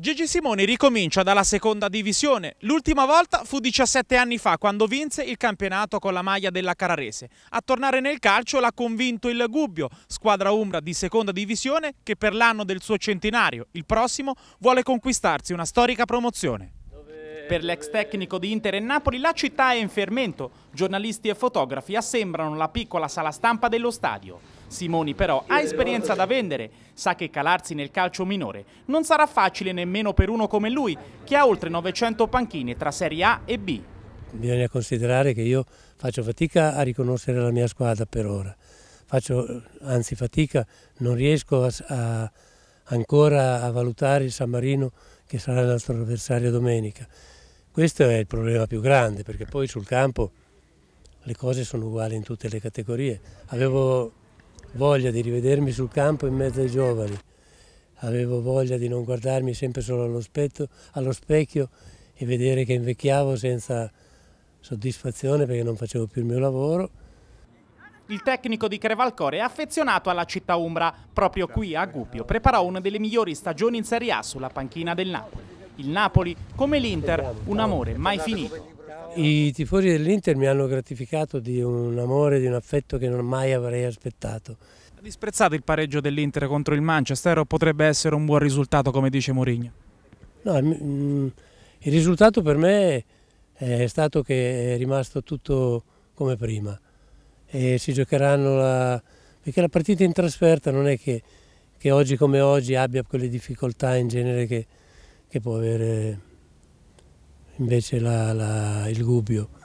Gigi Simoni ricomincia dalla seconda divisione. L'ultima volta fu 17 anni fa quando vinse il campionato con la maglia della Cararese. A tornare nel calcio l'ha convinto il Gubbio, squadra umbra di seconda divisione che per l'anno del suo centenario, il prossimo, vuole conquistarsi una storica promozione. Per l'ex tecnico di Inter e Napoli la città è in fermento. Giornalisti e fotografi assembrano la piccola sala stampa dello stadio. Simoni però ha esperienza da vendere, sa che calarsi nel calcio minore non sarà facile nemmeno per uno come lui, che ha oltre 900 panchine tra Serie A e B. Bisogna considerare che io faccio fatica a riconoscere la mia squadra per ora, faccio anzi fatica, non riesco a, a, ancora a valutare il San Marino che sarà il nostro avversario domenica. Questo è il problema più grande perché poi sul campo le cose sono uguali in tutte le categorie. Avevo voglia di rivedermi sul campo in mezzo ai giovani, avevo voglia di non guardarmi sempre solo allo, spetto, allo specchio e vedere che invecchiavo senza soddisfazione perché non facevo più il mio lavoro. Il tecnico di Crevalcore è affezionato alla città Umbra. Proprio qui a Gubbio preparò una delle migliori stagioni in Serie A sulla panchina del Napoli. Il Napoli, come l'Inter, un amore mai finito. I tifosi dell'Inter mi hanno gratificato di un amore, di un affetto che non mai avrei aspettato. Ha disprezzato il pareggio dell'Inter contro il Manchester o potrebbe essere un buon risultato come dice Mourinho? No, mm, il risultato per me è stato che è rimasto tutto come prima e si giocheranno la... perché la partita in trasferta non è che, che oggi come oggi abbia quelle difficoltà in genere che, che può avere invece la, la, il Gubbio.